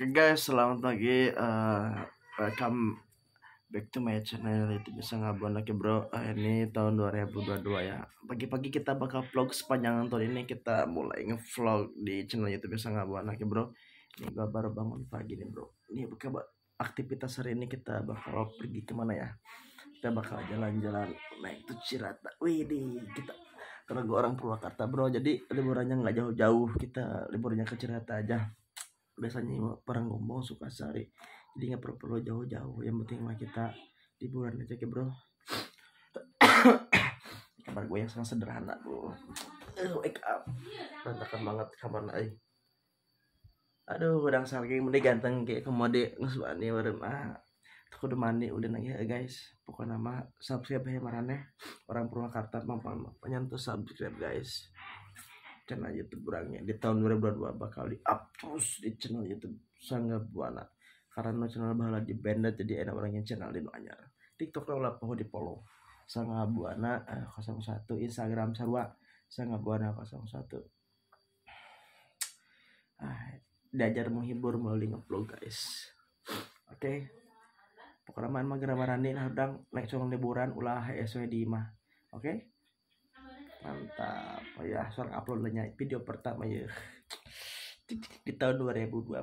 Oke guys, selamat pagi. Uh, welcome back to my channel. Itu bisa ngabon lagi bro. Uh, ini tahun 2022 ya. Pagi-pagi kita bakal vlog sepanjang tahun ini. Kita mulai ngevlog di channel YouTube bisa ngabon lagi bro. Ini gua baru bangun pagi nih bro. Ini buka aktivitas hari ini kita bakal pergi kemana ya? Kita bakal jalan-jalan naik tuh Cirata. Wih deh, kita karena gue orang Purwakarta bro, jadi liburannya nggak jauh-jauh. Kita liburnya ke Cirata aja biasanya perang gombong suka cari jadi nggak perlu perlu jauh-jauh yang penting mah kita liburan aja ke bro kamar gue yang sangat sederhana bro wake up berantakan banget kamar naik aduh udang saking mending ganteng kayak kemode ngesubani baru mah aku udah mandi udah nanya guys pokoknya mah subscribe ya marane orang Purwakarta mampang penyentuh subscribe guys channel YouTube orangnya di tahun 2022 bakal di up terus di channel YouTube sangat buana karena channel bahala di band jadi enak orangnya channel di anyar TikTok lah poho di follow sangat buana 01 eh, Instagram sarwa sangat buana 01 ah diajar menghibur melalui ngevlog guys oke okay. pokoknya mah gara-gara nih nah udang naik liburan ulah HSW eh, di mah oke okay? mantap oh ya seorang upload video pertama ya di tahun 2022